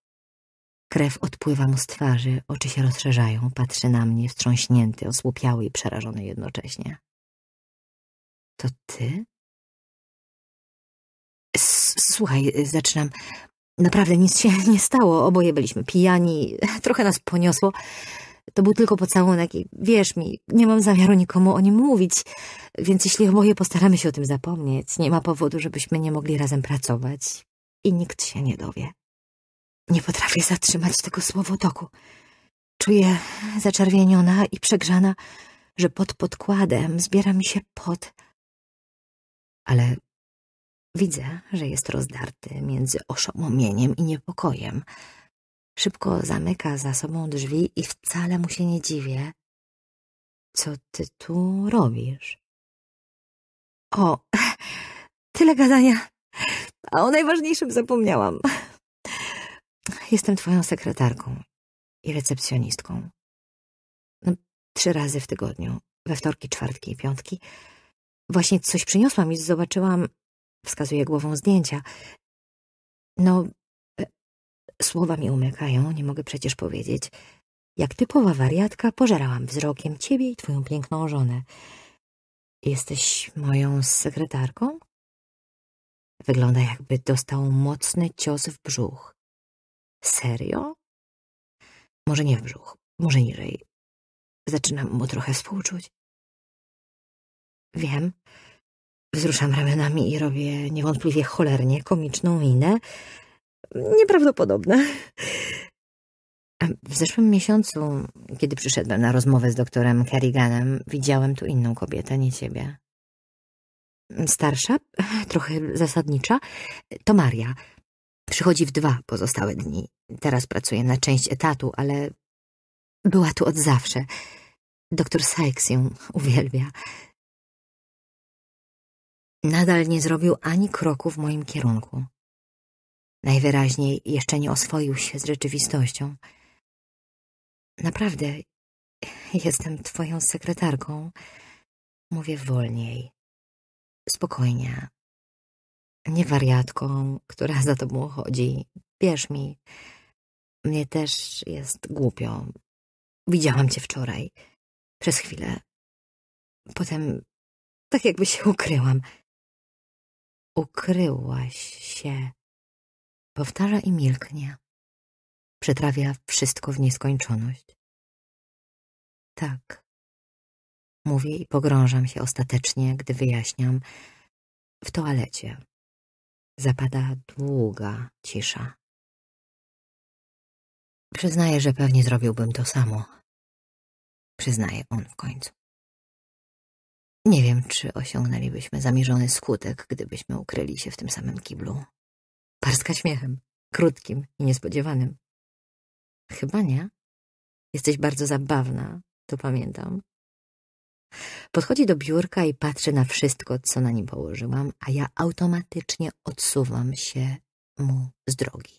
Krew odpływa mu z twarzy, oczy się rozszerzają, patrzy na mnie wstrząśnięty, osłupiały i przerażony jednocześnie. To ty? S Słuchaj, zaczynam. Naprawdę nic się nie stało, oboje byliśmy pijani, trochę nas poniosło. To był tylko pocałunek i wierz mi, nie mam zamiaru nikomu o nim mówić, więc jeśli oboje postaramy się o tym zapomnieć, nie ma powodu, żebyśmy nie mogli razem pracować i nikt się nie dowie. Nie potrafię zatrzymać tego słowotoku. Czuję zaczerwieniona i przegrzana, że pod podkładem zbiera mi się pot. Ale Widzę, że jest rozdarty między oszołomieniem i niepokojem. Szybko zamyka za sobą drzwi i wcale mu się nie dziwię. Co ty tu robisz? O, tyle gadania, a o najważniejszym zapomniałam. Jestem twoją sekretarką i recepcjonistką. No, trzy razy w tygodniu, we wtorki, czwartki i piątki. Właśnie coś przyniosłam i zobaczyłam, wskazuje głową zdjęcia. No, e, słowa mi umykają, nie mogę przecież powiedzieć. Jak typowa wariatka pożerałam wzrokiem ciebie i twoją piękną żonę. Jesteś moją sekretarką? Wygląda jakby dostał mocny cios w brzuch. Serio? Może nie w brzuch, może niżej. Zaczynam mu trochę współczuć. Wiem, Wzruszam ramionami i robię niewątpliwie cholernie komiczną minę. Nieprawdopodobne. W zeszłym miesiącu, kiedy przyszedłem na rozmowę z doktorem Kerriganem, widziałem tu inną kobietę, nie ciebie. Starsza, trochę zasadnicza, to Maria. Przychodzi w dwa pozostałe dni. Teraz pracuje na część etatu, ale była tu od zawsze. Doktor Sykes ją uwielbia. Nadal nie zrobił ani kroku w moim kierunku. Najwyraźniej jeszcze nie oswoił się z rzeczywistością. Naprawdę, jestem twoją sekretarką. Mówię wolniej, spokojnie. Nie wariatką, która za tobą chodzi. Wierz mi, mnie też jest głupio. Widziałam cię wczoraj. Przez chwilę. Potem tak jakby się ukryłam. Ukryłaś się. Powtarza i milknie. Przetrawia wszystko w nieskończoność. Tak. Mówię i pogrążam się ostatecznie, gdy wyjaśniam. W toalecie. Zapada długa cisza. Przyznaję, że pewnie zrobiłbym to samo. Przyznaje on w końcu. Nie wiem, czy osiągnęlibyśmy zamierzony skutek, gdybyśmy ukryli się w tym samym kiblu. Parska śmiechem, krótkim i niespodziewanym. Chyba nie. Jesteś bardzo zabawna, to pamiętam. Podchodzi do biurka i patrzy na wszystko, co na nim położyłam, a ja automatycznie odsuwam się mu z drogi.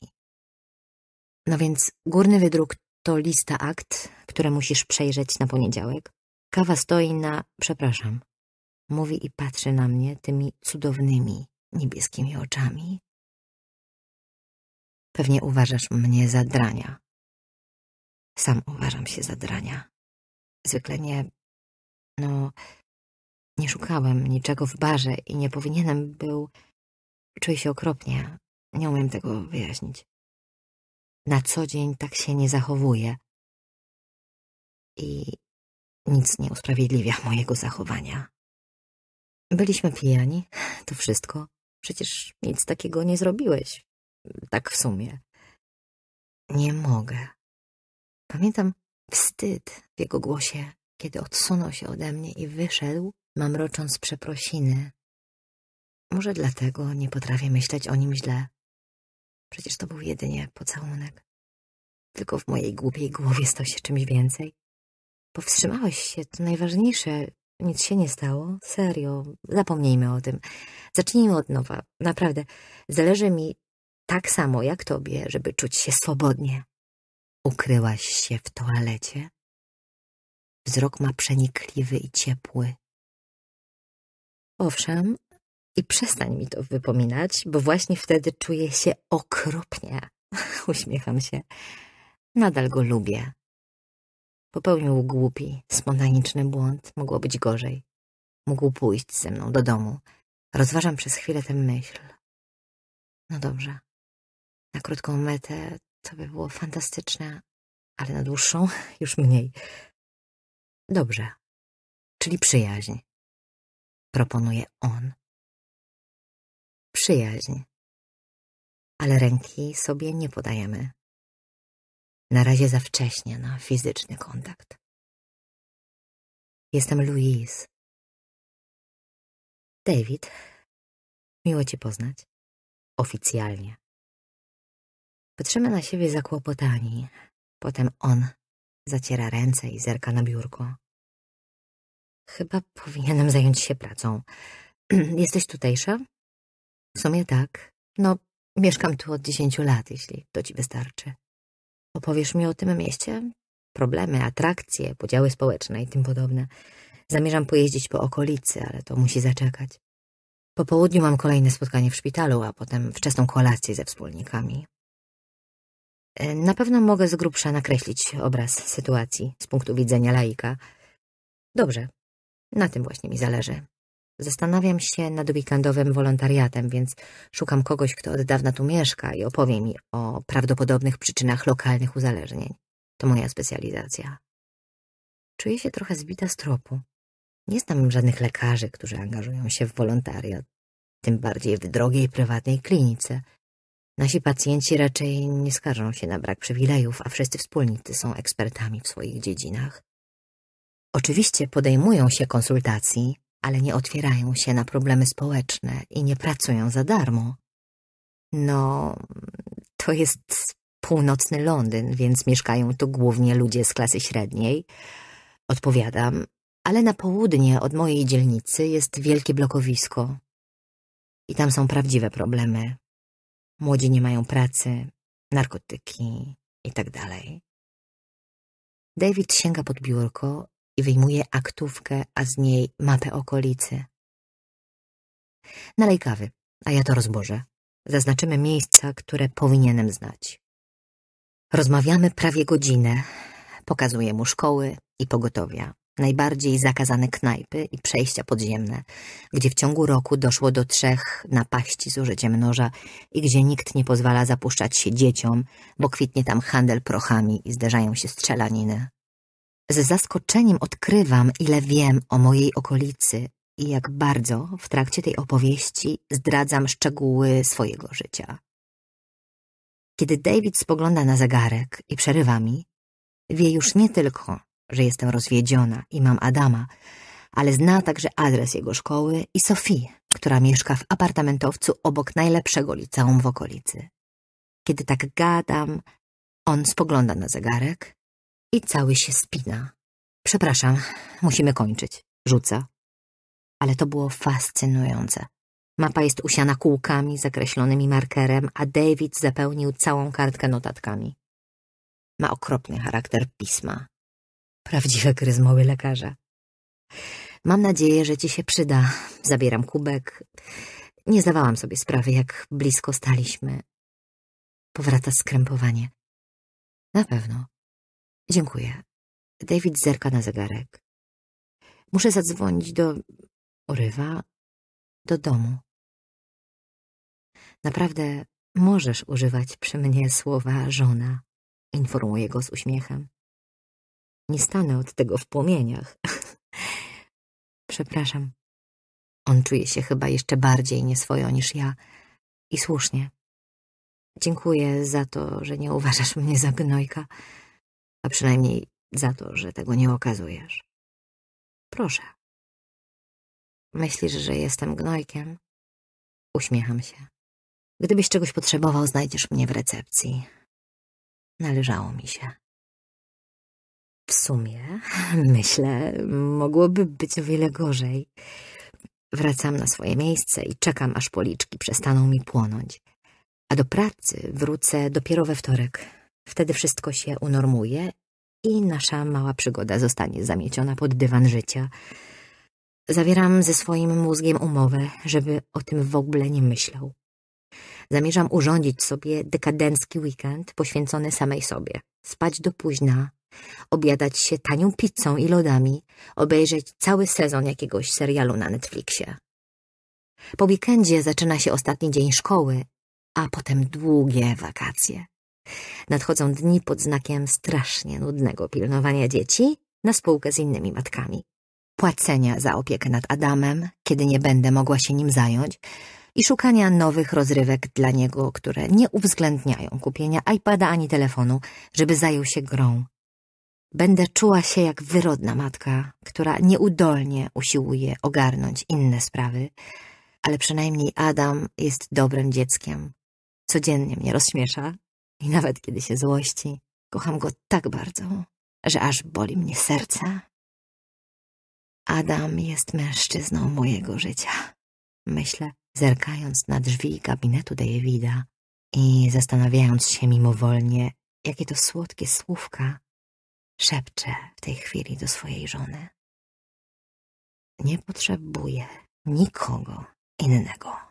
No więc górny wydruk to lista akt, które musisz przejrzeć na poniedziałek. Kawa stoi na, przepraszam, Mówi i patrzy na mnie tymi cudownymi, niebieskimi oczami. Pewnie uważasz mnie za drania. Sam uważam się za drania. Zwykle nie... No... Nie szukałem niczego w barze i nie powinienem był... Czuję się okropnie. Nie umiem tego wyjaśnić. Na co dzień tak się nie zachowuję. I nic nie usprawiedliwia mojego zachowania. Byliśmy pijani, to wszystko. Przecież nic takiego nie zrobiłeś. Tak w sumie. Nie mogę. Pamiętam wstyd w jego głosie, kiedy odsunął się ode mnie i wyszedł, mamrocząc przeprosiny. Może dlatego nie potrafię myśleć o nim źle. Przecież to był jedynie pocałunek. Tylko w mojej głupiej głowie stał się czymś więcej. Powstrzymałeś się, to najważniejsze. Nic się nie stało. Serio. Zapomnijmy o tym. Zacznijmy od nowa. Naprawdę. Zależy mi tak samo jak tobie, żeby czuć się swobodnie. Ukryłaś się w toalecie? Wzrok ma przenikliwy i ciepły. Owszem, i przestań mi to wypominać, bo właśnie wtedy czuję się okropnie. Uśmiecham się. Nadal go lubię. Popełnił głupi, spontaniczny błąd. Mogło być gorzej. Mógł pójść ze mną do domu. Rozważam przez chwilę tę myśl. No dobrze. Na krótką metę to by było fantastyczne, ale na dłuższą już mniej. Dobrze. Czyli przyjaźń. Proponuje on. Przyjaźń. Ale ręki sobie nie podajemy. Na razie za wcześnie na fizyczny kontakt. Jestem Louise. David, miło cię poznać. Oficjalnie. Patrzymy na siebie zakłopotani. Potem on zaciera ręce i zerka na biurko. Chyba powinienem zająć się pracą. Jesteś tutejsza? W sumie tak. No, mieszkam tu od dziesięciu lat, jeśli to ci wystarczy. Opowiesz mi o tym mieście? Problemy, atrakcje, podziały społeczne i tym podobne. Zamierzam pojeździć po okolicy, ale to musi zaczekać. Po południu mam kolejne spotkanie w szpitalu, a potem wczesną kolację ze wspólnikami. E, na pewno mogę z grubsza nakreślić obraz sytuacji z punktu widzenia laika. Dobrze, na tym właśnie mi zależy. Zastanawiam się nad weekendowym wolontariatem, więc szukam kogoś, kto od dawna tu mieszka i opowie mi o prawdopodobnych przyczynach lokalnych uzależnień. To moja specjalizacja. Czuję się trochę zbita z tropu. Nie znam żadnych lekarzy, którzy angażują się w wolontariat, tym bardziej w drogiej prywatnej klinice. Nasi pacjenci raczej nie skarżą się na brak przywilejów, a wszyscy wspólnicy są ekspertami w swoich dziedzinach. Oczywiście podejmują się konsultacji, ale nie otwierają się na problemy społeczne i nie pracują za darmo. No, to jest północny Londyn, więc mieszkają tu głównie ludzie z klasy średniej. Odpowiadam, ale na południe od mojej dzielnicy jest wielkie blokowisko. I tam są prawdziwe problemy. Młodzi nie mają pracy, narkotyki i tak dalej. David sięga pod biurko i wyjmuje aktówkę, a z niej mapę okolicy. Nalej kawy, a ja to rozbożę. Zaznaczymy miejsca, które powinienem znać. Rozmawiamy prawie godzinę. Pokazuję mu szkoły i pogotowia, najbardziej zakazane knajpy i przejścia podziemne, gdzie w ciągu roku doszło do trzech napaści z użyciem noża i gdzie nikt nie pozwala zapuszczać się dzieciom, bo kwitnie tam handel prochami i zderzają się strzelaniny. Z zaskoczeniem odkrywam, ile wiem o mojej okolicy i jak bardzo w trakcie tej opowieści zdradzam szczegóły swojego życia. Kiedy David spogląda na zegarek i przerywa mi, wie już nie tylko, że jestem rozwiedziona i mam Adama, ale zna także adres jego szkoły i Sofię, która mieszka w apartamentowcu obok najlepszego liceum w okolicy. Kiedy tak gadam, on spogląda na zegarek i cały się spina. Przepraszam, musimy kończyć. Rzuca. Ale to było fascynujące. Mapa jest usiana kółkami zakreślonymi markerem, a David zapełnił całą kartkę notatkami. Ma okropny charakter pisma. Prawdziwe gryzmoły lekarza. Mam nadzieję, że ci się przyda. Zabieram kubek. Nie zdawałam sobie sprawy, jak blisko staliśmy. Powraca skrępowanie. Na pewno. Dziękuję. David zerka na zegarek. Muszę zadzwonić do... Urywa? Do domu. Naprawdę możesz używać przy mnie słowa żona, informuje go z uśmiechem. Nie stanę od tego w płomieniach. Przepraszam. On czuje się chyba jeszcze bardziej nieswojo niż ja. I słusznie. Dziękuję za to, że nie uważasz mnie za gnojka a przynajmniej za to, że tego nie okazujesz. Proszę. Myślisz, że jestem gnojkiem? Uśmiecham się. Gdybyś czegoś potrzebował, znajdziesz mnie w recepcji. Należało mi się. W sumie, myślę, mogłoby być o wiele gorzej. Wracam na swoje miejsce i czekam, aż policzki przestaną mi płonąć. A do pracy wrócę dopiero we wtorek. Wtedy wszystko się unormuje i nasza mała przygoda zostanie zamieciona pod dywan życia. Zawieram ze swoim mózgiem umowę, żeby o tym w ogóle nie myślał. Zamierzam urządzić sobie dekadencki weekend poświęcony samej sobie, spać do późna, obiadać się tanią pizzą i lodami, obejrzeć cały sezon jakiegoś serialu na Netflixie. Po weekendzie zaczyna się ostatni dzień szkoły, a potem długie wakacje. Nadchodzą dni pod znakiem strasznie nudnego pilnowania dzieci na spółkę z innymi matkami, płacenia za opiekę nad Adamem, kiedy nie będę mogła się nim zająć i szukania nowych rozrywek dla niego, które nie uwzględniają kupienia iPada ani telefonu, żeby zajął się grą. Będę czuła się jak wyrodna matka, która nieudolnie usiłuje ogarnąć inne sprawy, ale przynajmniej Adam jest dobrym dzieckiem. Codziennie mnie rozśmiesza i nawet kiedy się złości, kocham go tak bardzo, że aż boli mnie serce. Adam jest mężczyzną mojego życia. Myślę, zerkając na drzwi gabinetu Davida i zastanawiając się mimowolnie, jakie to słodkie słówka szepcze w tej chwili do swojej żony. Nie potrzebuję nikogo innego.